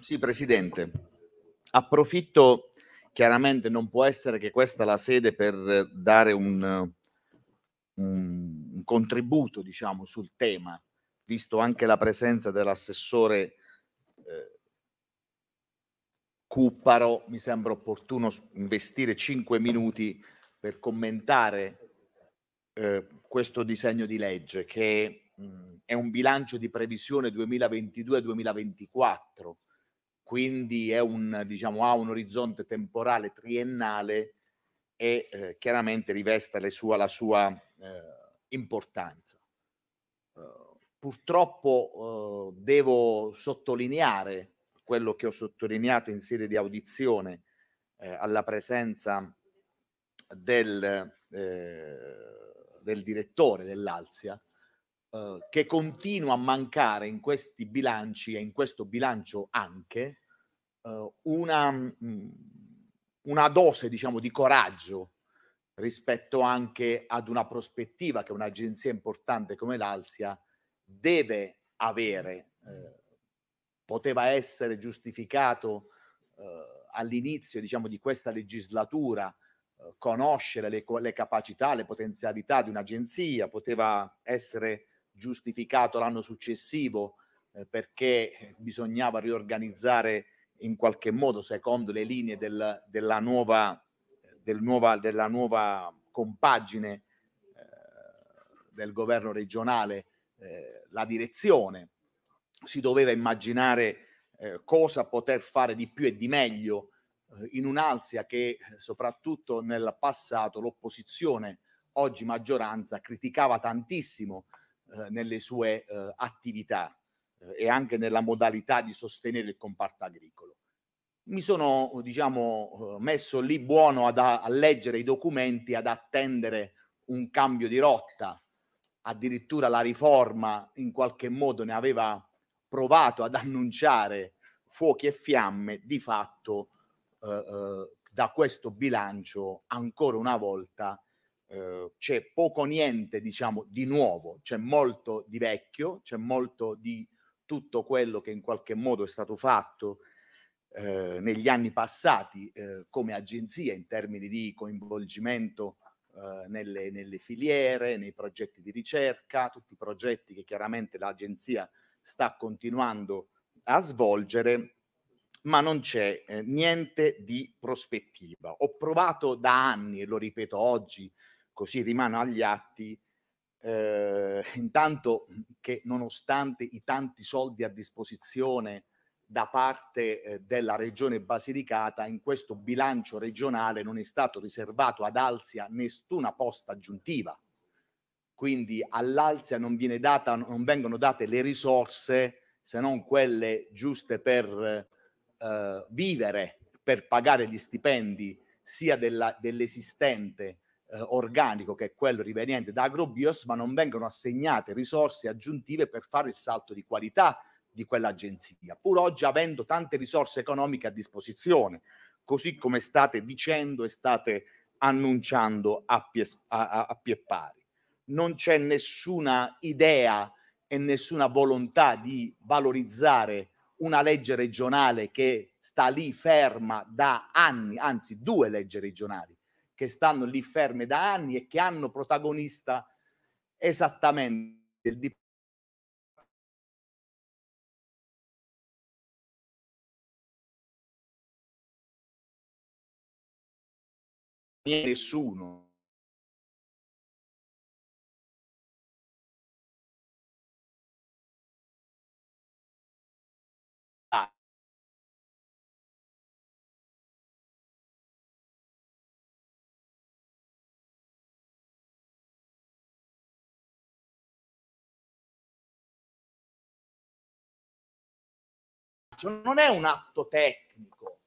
Sì, Presidente, approfitto, chiaramente non può essere che questa la sede per dare un, un contributo, diciamo, sul tema, visto anche la presenza dell'assessore eh, Cupparo, mi sembra opportuno investire cinque minuti per commentare eh, questo disegno di legge che mh, mm, è un bilancio di previsione 2022-2024 quindi un, diciamo, ha un orizzonte temporale triennale e eh, chiaramente riveste sua, la sua eh, importanza. Uh, purtroppo uh, devo sottolineare quello che ho sottolineato in sede di audizione eh, alla presenza del, eh, del direttore dell'Alsia, che continua a mancare in questi bilanci e in questo bilancio anche eh, una, mm, una, dose, diciamo, di coraggio rispetto anche ad una prospettiva che un'agenzia importante come l'Alsia deve avere. Eh, poteva essere giustificato eh, all'inizio, diciamo, di questa legislatura eh, conoscere le, le, capacità, le potenzialità di un'agenzia, poteva essere giustificato l'anno successivo eh, perché bisognava riorganizzare in qualche modo secondo le linee del, della, nuova, del nuova, della nuova compagine eh, del governo regionale eh, la direzione, si doveva immaginare eh, cosa poter fare di più e di meglio eh, in un'ansia che eh, soprattutto nel passato l'opposizione, oggi maggioranza, criticava tantissimo eh, nelle sue attività e anche nella modalità di sostenere il comparto agricolo. Mi sono diciamo, eh, messo lì buono ad, a, leggere i documenti, ad attendere un cambio di rotta, addirittura la riforma in qualche modo ne aveva provato ad annunciare fuochi e fiamme, di fatto eh, eh da questo bilancio ancora una volta eh, c'è poco niente diciamo, di nuovo, c'è molto di vecchio, c'è molto di tutto quello che in qualche modo è stato fatto eh, negli anni passati eh, come agenzia in termini di coinvolgimento eh, nelle, nelle, filiere, nei progetti di ricerca, tutti i progetti che chiaramente l'agenzia sta continuando a svolgere, ma non c'è eh, niente di prospettiva. Ho provato da anni, e lo ripeto oggi, così rimano agli atti, eh, intanto mm, che nonostante i tanti soldi a disposizione da parte eh, della regione Basilicata, in questo bilancio regionale non è stato riservato ad Alzia nessuna posta aggiuntiva. Quindi all'Alzia non, viene data, non vengono date le risorse se non quelle giuste per eh, vivere, per pagare gli stipendi sia della, dell'esistente eh, organico che è quello riveniente da agrobios, ma non vengono assegnate risorse aggiuntive per fare il salto di qualità di quell'agenzia, pur oggi avendo tante risorse economiche a disposizione, così come state dicendo e state annunciando a pie, a, a pie pari. Non c'è nessuna idea e nessuna volontà di valorizzare una legge regionale che sta lì ferma da anni, anzi due leggi regionali, che stanno lì ferme da anni e che hanno protagonista esattamente il dip- nessuno braccio non è un atto tecnico.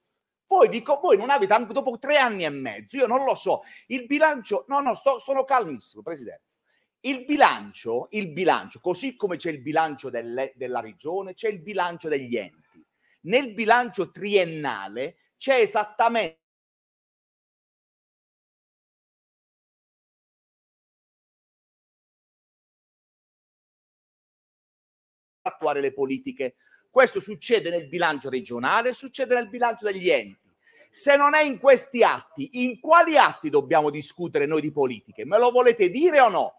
Voi, dico, voi non avete anche dopo tre anni e mezzo, io non lo so, il bilancio, no, no, sto, sono calmissimo, Presidente. Il bilancio, il bilancio, così come c'è il bilancio delle, della regione, c'è il bilancio degli enti. Nel bilancio triennale c'è esattamente attuare le politiche. Questo succede nel bilancio regionale, succede nel bilancio degli enti. Se non è in questi atti, in quali atti dobbiamo discutere noi di politiche? Me lo volete dire o no?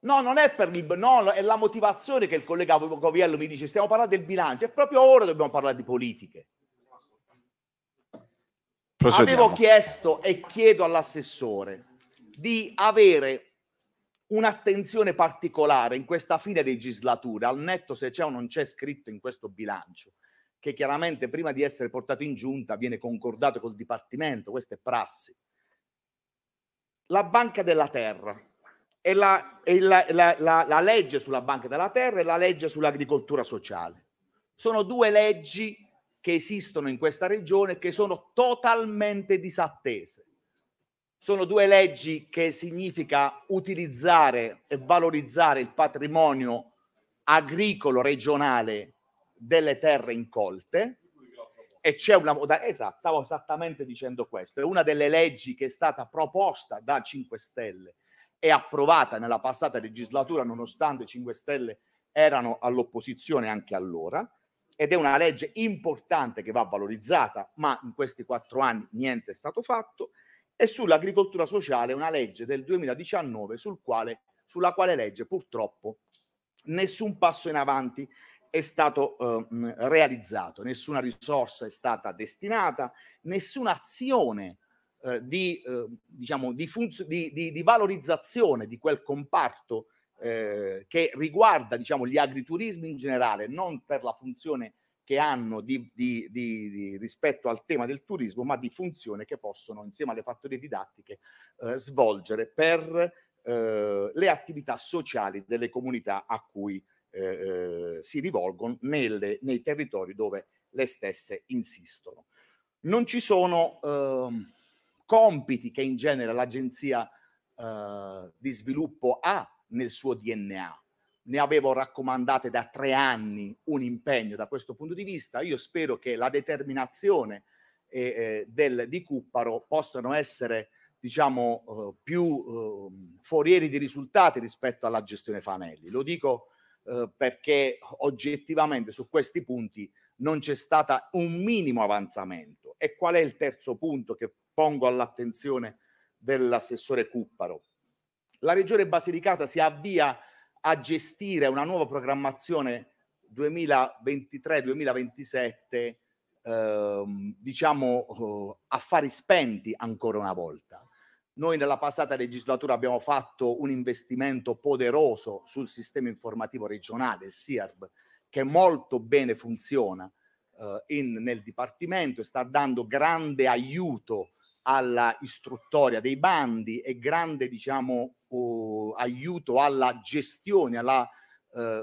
No, non è per il no, è la motivazione che il collega Coviello mi dice, stiamo parlando del bilancio, è proprio ora dobbiamo parlare di politiche. Procediamo. Avevo chiesto e chiedo all'assessore di avere un'attenzione particolare in questa fine legislatura, al netto se c'è o non c'è scritto in questo bilancio, che chiaramente prima di essere portato in giunta viene concordato col Dipartimento, questa è prassi. La Banca della Terra e, la, e la, la, la legge sulla Banca della Terra e la legge sull'agricoltura sociale. Sono due leggi che esistono in questa regione che sono totalmente disattese sono due leggi che significa utilizzare e valorizzare il patrimonio agricolo regionale delle terre incolte e c'è una esatto, stavo esattamente dicendo questo, è una delle leggi che è stata proposta da 5 Stelle e approvata nella passata legislatura nonostante 5 Stelle erano all'opposizione anche allora ed è una legge importante che va valorizzata ma in questi quattro anni niente è stato fatto e sull'agricoltura sociale una legge del 2019 sul quale, sulla quale legge purtroppo nessun passo in avanti è stato eh, realizzato, nessuna risorsa è stata destinata, nessuna azione eh, di, eh, diciamo, di, funzo- di, di, di, valorizzazione di quel comparto eh, che riguarda diciamo, gli agriturismi in generale, non per la funzione che hanno di, di, di, rispetto al tema del turismo, ma di funzione che possono, insieme alle fattorie didattiche, eh, svolgere per eh, le attività sociali delle comunità a cui eh, eh si rivolgono nelle, nei territori dove le stesse insistono. Non ci sono ehm, compiti che in genere l'agenzia eh, di sviluppo ha nel suo DNA ne avevo raccomandate da tre anni un impegno da questo punto di vista. Io spero che la determinazione eh, eh del, di Cupparo possano essere diciamo, eh, più ehm, forieri di risultati rispetto alla gestione Fanelli. Lo dico eh, perché oggettivamente su questi punti non c'è stato un minimo avanzamento. E qual è il terzo punto che pongo all'attenzione dell'assessore Cupparo? La regione Basilicata si avvia a gestire una nuova programmazione 2023-2027, ehm, diciamo eh, affari spenti ancora una volta. Noi nella passata legislatura abbiamo fatto un investimento poderoso sul sistema informativo regionale, il SIARB, che molto bene funziona eh, in, nel Dipartimento e sta dando grande aiuto alla istruttoria dei bandi e grande diciamo, oh, aiuto alla gestione, alla, eh,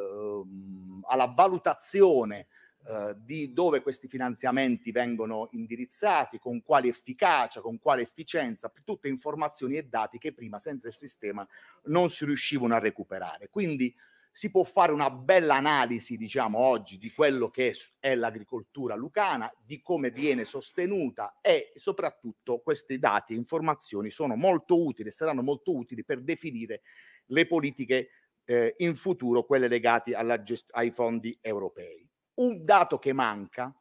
alla valutazione eh, di dove questi finanziamenti vengono indirizzati, con quale efficacia, con quale efficienza, tutte informazioni e dati che prima senza il sistema non si riuscivano a recuperare. Quindi, si può fare una bella analisi, diciamo, oggi di quello che è l'agricoltura lucana, di come viene sostenuta e soprattutto questi dati e informazioni sono molto utili, saranno molto utili per definire le politiche eh, in futuro, quelle legate gest- ai fondi europei. Un dato che manca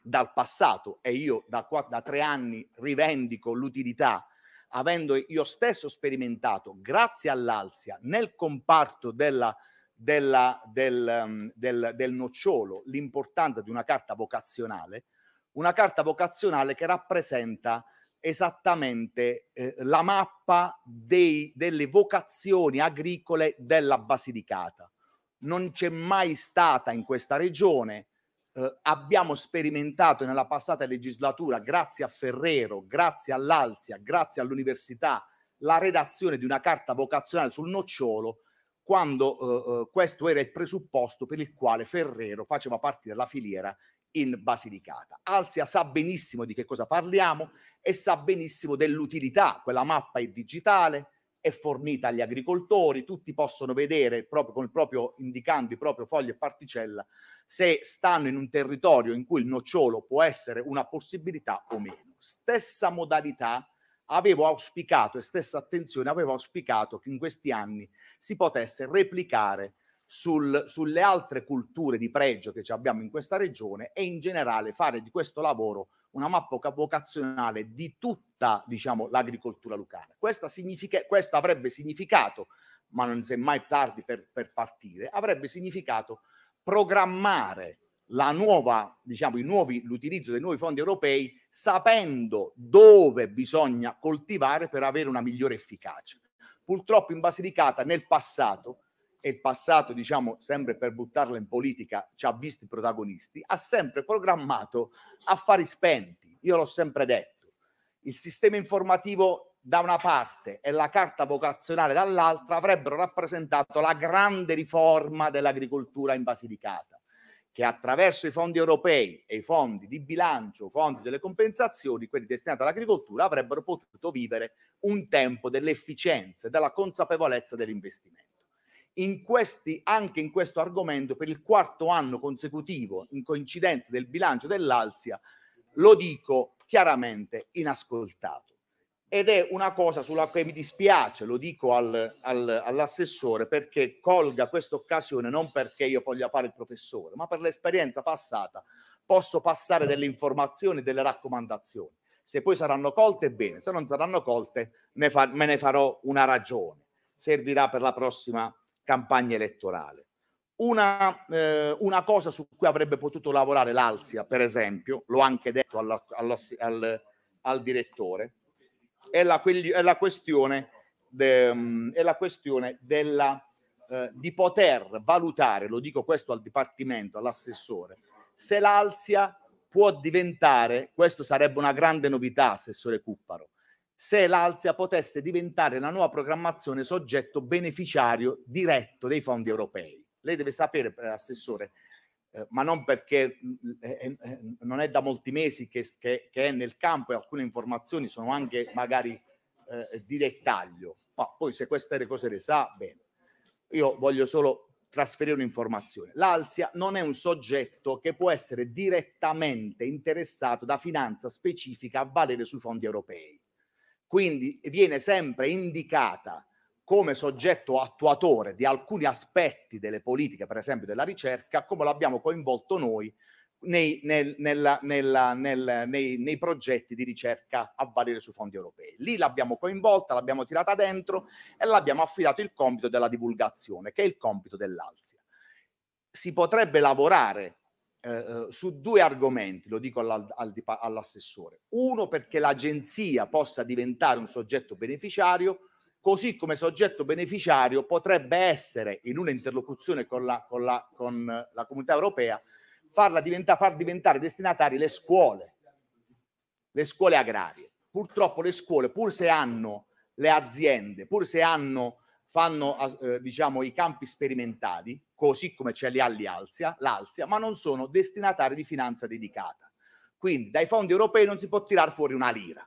dal passato, e io da, qu- da tre anni rivendico l'utilità avendo io stesso sperimentato, grazie all'Alsia, nel comparto della della, del, ehm, del, del nocciolo, l'importanza di una carta vocazionale, una carta vocazionale che rappresenta esattamente eh, la mappa dei, delle vocazioni agricole della Basilicata. Non c'è mai stata in questa regione, eh, abbiamo sperimentato nella passata legislatura, grazie a Ferrero, grazie all'Alsia, grazie all'università, la redazione di una carta vocazionale sul nocciolo quando eh, eh, questo era il presupposto per il quale Ferrero faceva parte della filiera in Basilicata. Alzia sa benissimo di che cosa parliamo e sa benissimo dell'utilità, quella mappa è digitale, è fornita agli agricoltori, tutti possono vedere proprio, con il proprio, indicando i propri fogli e particella se stanno in un territorio in cui il nocciolo può essere una possibilità o meno. Stessa modalità avevo auspicato e stessa attenzione avevo auspicato che in questi anni si potesse replicare sul, sulle altre culture di pregio che abbiamo in questa regione e in generale fare di questo lavoro una mappa vocazionale di tutta diciamo, l'agricoltura lucana. Questa significa, questo avrebbe significato, ma non si è mai tardi per, per partire, avrebbe significato programmare la nuova, diciamo, nuovi, l'utilizzo dei nuovi fondi europei sapendo dove bisogna coltivare per avere una migliore efficacia. Purtroppo in Basilicata nel passato, e il passato diciamo sempre per buttarla in politica ci ha visti protagonisti, ha sempre programmato affari spenti, io l'ho sempre detto. Il sistema informativo da una parte e la carta vocazionale dall'altra avrebbero rappresentato la grande riforma dell'agricoltura in Basilicata che attraverso i fondi europei e i fondi di bilancio, fondi delle compensazioni, quelli destinati all'agricoltura, avrebbero potuto vivere un tempo dell'efficienza e della consapevolezza dell'investimento. In questi, anche in questo argomento, per il quarto anno consecutivo, in coincidenza del bilancio dell'Alsia, lo dico chiaramente inascoltato ed è una cosa sulla quale mi dispiace, lo dico al, al, all'assessore, perché colga questa occasione non perché io voglia fare il professore, ma per l'esperienza passata posso passare delle informazioni, delle raccomandazioni. Se poi saranno colte, bene, se non saranno colte, ne fa, me ne farò una ragione. Servirà per la prossima campagna elettorale. Una, eh, una cosa su cui avrebbe potuto lavorare l'Alsia, per esempio, l'ho anche detto alla, allo, al, al direttore, è la, quelli, è la questione, de, mm, è la questione della, eh, di poter valutare, lo dico questo al dipartimento, all'assessore, se l'alzia può diventare, questo sarebbe una grande novità, assessore Cupparo, se l'Alzia potesse diventare la nuova programmazione soggetto beneficiario diretto dei fondi europei. Lei deve sapere, eh, assessore, eh, ma non perché mm, eh, eh, eh, non è da molti mesi che, che, che, è nel campo e alcune informazioni sono anche magari di dettaglio. Ma poi se queste cose le sa, bene. Io voglio solo trasferire un'informazione. L'Alsia non è un soggetto che può essere direttamente interessato da finanza specifica a valere sui fondi europei. Quindi viene sempre indicata come soggetto attuatore di alcuni aspetti delle politiche, per esempio della ricerca, come l'abbiamo coinvolto noi nei, nel, nella, nella, nel, nei, nei, progetti di ricerca a valere sui fondi europei. Lì l'abbiamo coinvolta, l'abbiamo tirata dentro e l'abbiamo affidato il compito della divulgazione, che è il compito dell'Alsia. Si potrebbe lavorare eh, eh, su due argomenti, lo dico all, all, all'assessore. Uno perché l'agenzia possa diventare un soggetto beneficiario, così come soggetto beneficiario potrebbe essere in un'interlocuzione con la, con la, con la comunità europea farla diventa, far diventare destinatari le scuole, le scuole agrarie. Purtroppo le scuole, pur se hanno le aziende, pur se hanno, fanno eh, diciamo, i campi sperimentali, così come ce li ha l'Alsia, l'Alsia, ma non sono destinatari di finanza dedicata. Quindi dai fondi europei non si può tirare fuori una lira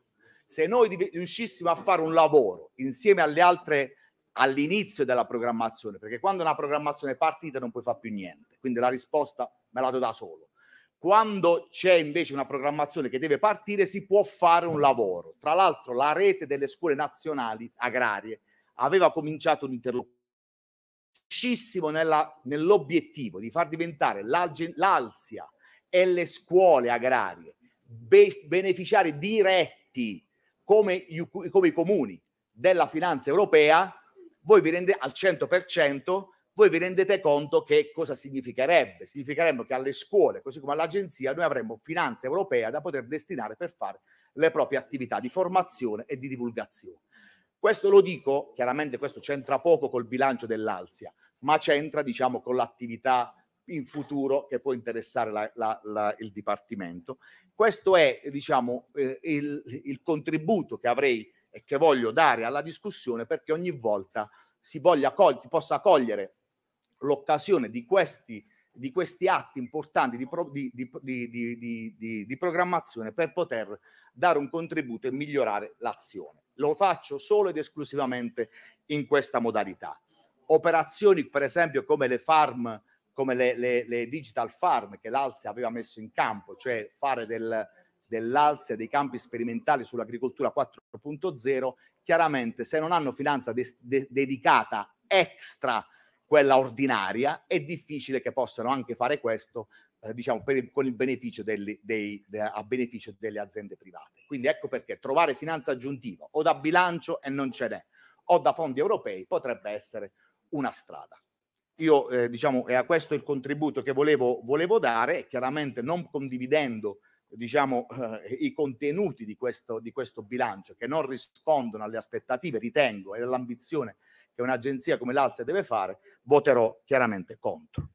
se noi riuscissimo a fare un lavoro insieme alle altre all'inizio della programmazione, perché quando una programmazione è partita non puoi fare più niente, quindi la risposta me la do da solo. Quando c'è invece una programmazione che deve partire si può fare un lavoro. Tra l'altro la rete delle scuole nazionali agrarie aveva cominciato un interlocuzione nell'obiettivo di far diventare l'Alsia e le scuole agrarie beneficiari diretti come, come i comuni della finanza europea, voi vi rendete al 100%, voi vi rendete conto che cosa significherebbe? Significherebbe che alle scuole, così come all'agenzia, noi avremmo finanza europea da poter destinare per fare le proprie attività di formazione e di divulgazione. Questo lo dico, chiaramente questo c'entra poco col bilancio dell'Alsia, ma c'entra diciamo con l'attività in futuro che può interessare la, la, la, il Dipartimento. Questo è diciamo, eh, il, il, contributo che avrei e che voglio dare alla discussione perché ogni volta si, voglia cog- si possa cogliere l'occasione di questi, di questi atti importanti di, pro- di, di programmazione per poter dare un contributo e migliorare l'azione. Lo faccio solo ed esclusivamente in questa modalità operazioni, per esempio, come le farm come le, le, le digital farm che l'Alzia aveva messo in campo, cioè fare del, dell'Alzia dei campi sperimentali sull'agricoltura 4.0, chiaramente se non hanno finanza de- de- dedicata extra quella ordinaria, è difficile che possano anche fare questo eh, diciamo, per, con il beneficio degli, dei, de, a beneficio delle aziende private. Quindi ecco perché trovare finanza aggiuntiva o da bilancio e non ce n'è, o da fondi europei potrebbe essere una strada io eh, diciamo a questo il contributo che volevo, volevo dare, chiaramente non condividendo diciamo, eh, i contenuti di questo, di questo bilancio che non rispondono alle aspettative, ritengo, e all'ambizione che un'agenzia come l'Alse deve fare, voterò chiaramente contro.